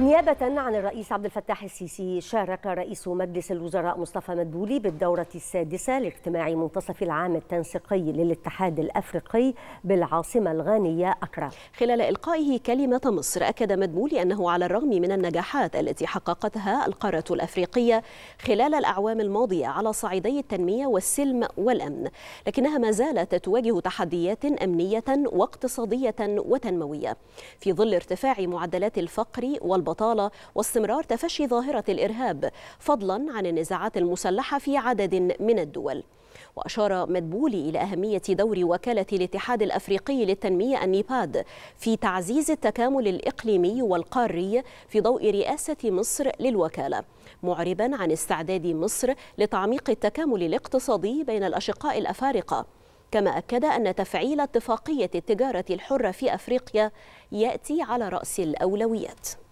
نيابة عن الرئيس عبد الفتاح السيسي شارك رئيس مجلس الوزراء مصطفى مدبولي بالدورة السادسة لاجتماع منتصف العام التنسيقي للاتحاد الأفريقي بالعاصمة الغانية أكرا خلال إلقائه كلمة مصر أكد مدبولي أنه على الرغم من النجاحات التي حققتها القارة الأفريقية خلال الأعوام الماضية على صعيدي التنمية والسلم والأمن لكنها ما زالت تواجه تحديات أمنية واقتصادية وتنموية في ظل ارتفاع معدلات الفقر والبطالة البطالة واستمرار تفشي ظاهرة الإرهاب فضلا عن النزاعات المسلحة في عدد من الدول وأشار مدبولي إلى أهمية دور وكالة الاتحاد الأفريقي للتنمية النيباد في تعزيز التكامل الإقليمي والقاري في ضوء رئاسة مصر للوكالة معربا عن استعداد مصر لتعميق التكامل الاقتصادي بين الأشقاء الأفارقة كما أكد أن تفعيل اتفاقية التجارة الحرة في أفريقيا يأتي على رأس الأولويات